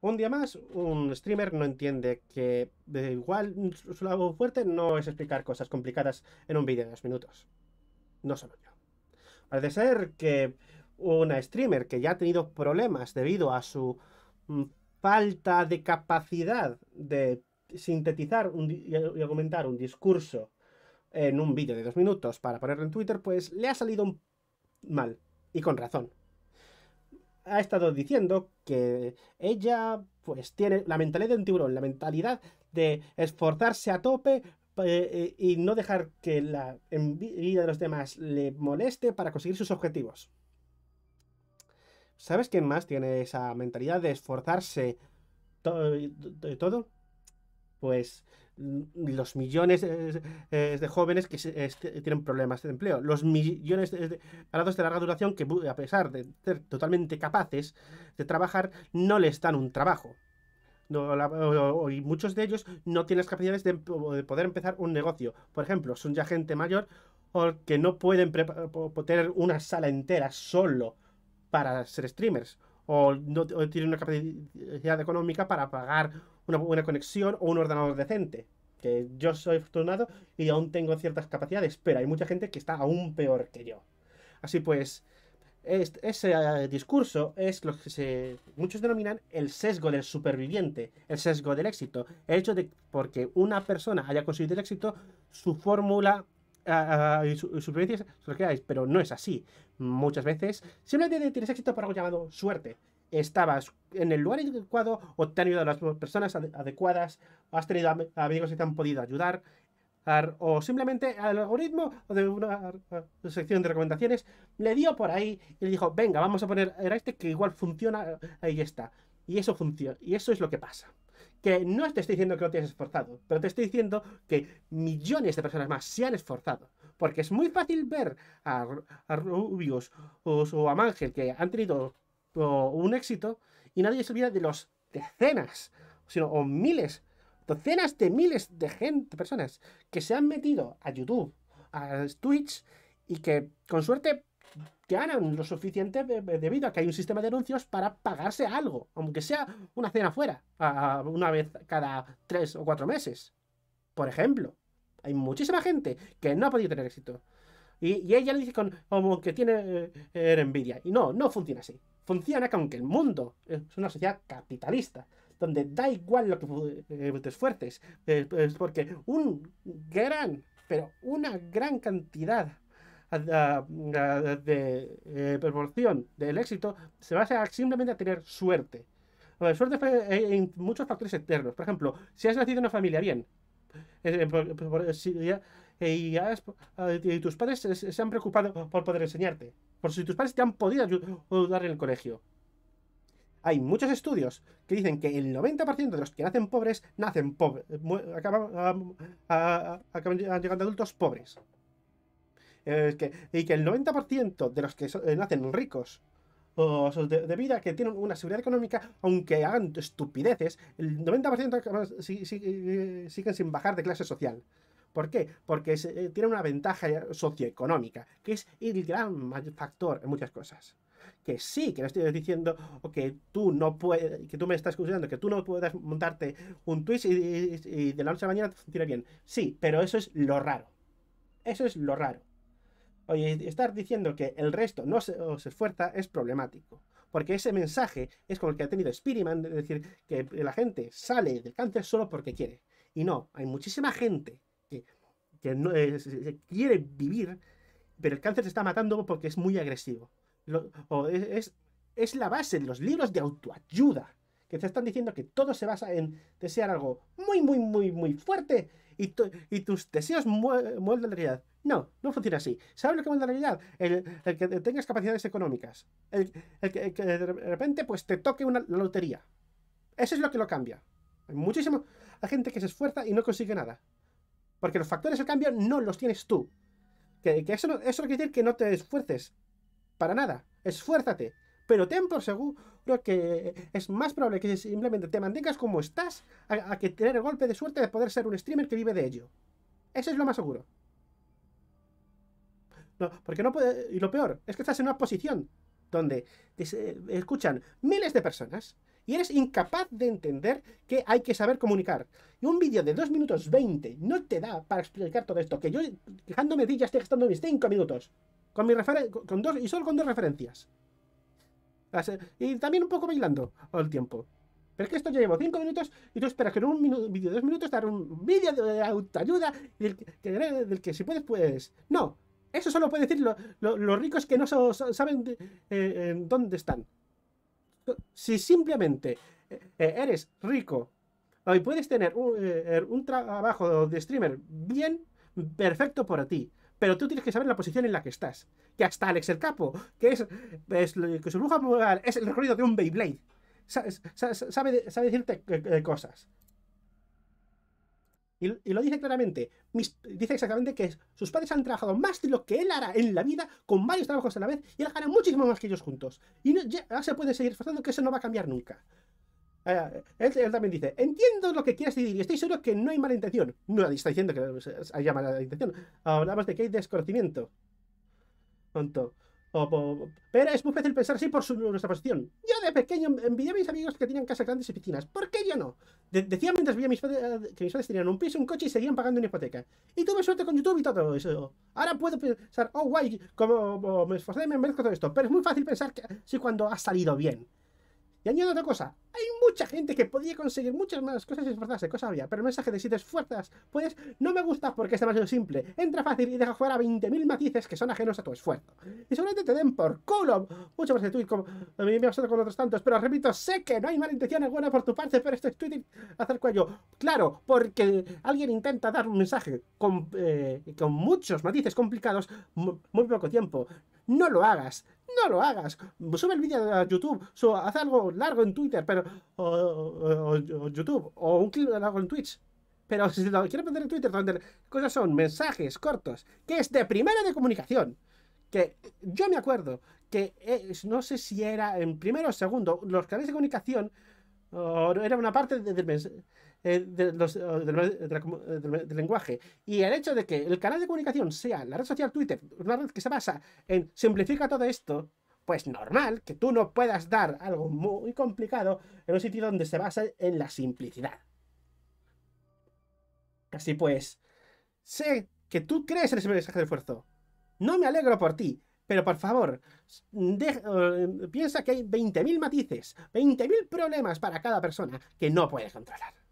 Un día más, un streamer no entiende que de igual su lado fuerte no es explicar cosas complicadas en un vídeo de dos minutos. No solo yo. Parece ser que una streamer que ya ha tenido problemas debido a su mm, falta de capacidad de sintetizar y argumentar un discurso en un vídeo de dos minutos para ponerlo en Twitter, pues le ha salido mal. Y con razón ha estado diciendo que ella pues tiene la mentalidad de un tiburón, la mentalidad de esforzarse a tope eh, eh, y no dejar que la envidia de los demás le moleste para conseguir sus objetivos. ¿Sabes quién más tiene esa mentalidad de esforzarse de todo? Pues Mm, los millones eh, de jóvenes que tienen problemas de empleo, los millones eh, de parados de larga duración que a pesar de ser totalmente capaces de trabajar, no les dan un trabajo. y muchos de ellos no tienen las capacidades de, poder empezar un negocio. Por ejemplo, son ya gente mayor o que no pueden tener una sala entera solo para ser streamers o no tienen una capacidad económica para pagar una buena conexión o un ordenador decente que yo soy afortunado y aún tengo ciertas capacidades, pero hay mucha gente que está aún peor que yo. Así pues, ese eh, discurso es lo que se, muchos denominan el sesgo del superviviente, el sesgo del éxito. El hecho de porque una persona haya conseguido el éxito, su fórmula ah, ah, y su, supervivencia es lo que hay, pero no es así. Muchas veces simplemente tienes éxito por algo llamado suerte estabas en el lugar adecuado, o te han ayudado las personas adecuadas, has tenido amigos que te han podido ayudar, o simplemente al algoritmo de una sección de recomendaciones le dio por ahí y le dijo, venga, vamos a poner a este que igual funciona, ahí está. Y eso funciona, y eso es lo que pasa. Que no te estoy diciendo que no te has esforzado, pero te estoy diciendo que millones de personas más se han esforzado. Porque es muy fácil ver a, Rubios o, o a Mangel que han tenido un éxito y nadie se olvida de los decenas, sino o miles, docenas de miles de gente, personas que se han metido a YouTube, a Twitch y que con suerte ganan lo suficiente debido a que hay un sistema de anuncios para pagarse algo, aunque sea una cena fuera, una vez cada tres o cuatro meses. Por ejemplo, hay muchísima gente que no ha podido tener éxito. Y, ella le dice con, como que tiene eh, eh, envidia. Y no, no funciona así funciona que aunque el mundo es una sociedad capitalista, donde da igual lo que eh, te esfuerces, eh, porque un gran, pero una gran cantidad de eh, proporción del éxito se basa simplemente a tener suerte. La suerte en muchos factores externos. Por ejemplo, si has nacido en una familia bien, si eh, ah, ah, y, tus padres se, han preocupado por poder enseñarte, por si tus padres te han podido ayudar en el colegio. Hay muchos estudios que dicen que el 90% de los que nacen pobres nacen pobres, acaban, ah, llegando adultos pobres. que, y que el 90% de los que eh, nacen ricos o de, vida, que tienen una seguridad económica, aunque hagan estupideces, el 90% eh, siguen sin bajar de clase social. ¿Por qué? Porque eh, tiene una ventaja eh, socioeconómica, que es el gran factor en muchas cosas que sí, que no estoy diciendo que tú no puedes, que tú me estás considerando que tú no puedas montarte un twist y, de la noche a la mañana te funciona bien. Sí, pero eso es lo raro. Eso es lo raro. Oye, estar diciendo que el resto no se, esfuerza es problemático. Porque ese mensaje es como el que ha tenido Spiderman, es decir que la gente sale del cáncer solo porque quiere. Y no, hay muchísima gente que no, eh, quiere vivir, pero el cáncer se está matando porque es muy agresivo. es, es, la base de los libros de autoayuda, que te están diciendo que todo se basa en desear algo muy, muy, muy, muy fuerte y, tus deseos mueven la realidad. No, no funciona así. ¿Sabes lo que mueve la realidad? El, que tengas capacidades económicas. El, que, de repente pues te toque una lotería. Eso es lo que lo cambia. Hay muchísima gente que se esfuerza y no consigue nada. Porque los factores de cambio no los tienes tú. eso, no, eso quiere decir que no te esfuerces. Para nada. Esfuérzate. Pero ten por seguro que es más probable que simplemente te mantengas como estás a, que tener el golpe de suerte de poder ser un streamer que vive de ello. Eso es lo más seguro. porque no puede, y lo peor es que estás en una posición donde te escuchan miles de personas y eres incapaz de entender que hay que saber comunicar. Y un vídeo de 2 minutos 20 no te da para explicar todo esto, que yo dejándome de ya estoy gastando mis 5 minutos con mi con dos y solo con dos referencias. Eh, y también un poco bailando todo el tiempo. Pero es que esto ya llevo 5 minutos y tú esperas que en un vídeo de 2 minutos dar un vídeo de autoayuda del que, si puedes, puedes. No, eso solo puede decir los ricos que no saben eh, dónde están si simplemente eh, eh, eres rico y puedes tener eh, er, un, trabajo de streamer bien, perfecto para ti, pero tú tienes que saber la posición en la que estás. Que hasta Alex el Capo, que es, su es el recorrido de un Beyblade, sabe decirte cosas. Y, lo dice claramente. dice exactamente que sus padres han trabajado más de lo que él hará en la vida, con varios trabajos a la vez, y él hará muchísimo más que ellos juntos. Y no, ya se puede seguir esforzando que eso no va a cambiar nunca. Eh, él, también dice, entiendo lo que quieres decir y estoy seguro que no hay mala intención. No está diciendo que eh, haya mala intención. Hablamos de que hay desconocimiento. Pronto pero es muy fácil pensar así por nuestra posición. Yo de pequeño envidié a mis amigos que tenían casas grandes y piscinas. ¿Por qué yo no? decía mientras veía mis eh, que mis padres tenían un piso, un coche y seguían pagando una hipoteca. Y tuve suerte con YouTube y todo eso. Ahora puedo pensar, oh guay, como, oh, me esforcé, me merezco todo esto. Pero es muy fácil pensar que cuando ha salido bien. Y añado otra cosa, hay mucha gente que podía conseguir muchas más cosas si esforzase, cosa había, pero el mensaje de si te esfuerzas, puedes, no me gusta porque es demasiado simple, entra fácil y deja jugar a 20.000 matices que son ajenos a tu esfuerzo. Y seguramente te den por culo mucho más de y como me pasado con otros tantos, pero repito, sé que no hay mala intención alguna por tu parte, pero esto es Twitter hacer cuello. Claro, porque alguien intenta dar un mensaje con, eh, con muchos matices complicados muy poco tiempo. No lo hagas, no lo hagas. Sube el vídeo a YouTube, haz algo largo en Twitter, pero. O, YouTube, o un clip largo en Twitch. Pero si lo quieres poner en Twitter, donde cosas son mensajes cortos, que es de primera de comunicación. Que yo me acuerdo que no sé si era en primero o segundo, los canales de comunicación, era una parte del de, del, lenguaje. Y el hecho de que el canal de comunicación sea la red social Twitter, una red que se basa en simplifica todo esto, pues normal que tú no puedas dar algo muy complicado en un sitio donde se basa en la simplicidad. Así pues, sé que tú crees en ese mensaje de esfuerzo. No me alegro por ti, pero por favor, eh, piensa que hay 20.000 matices, 20.000 problemas para cada persona que no puedes controlar.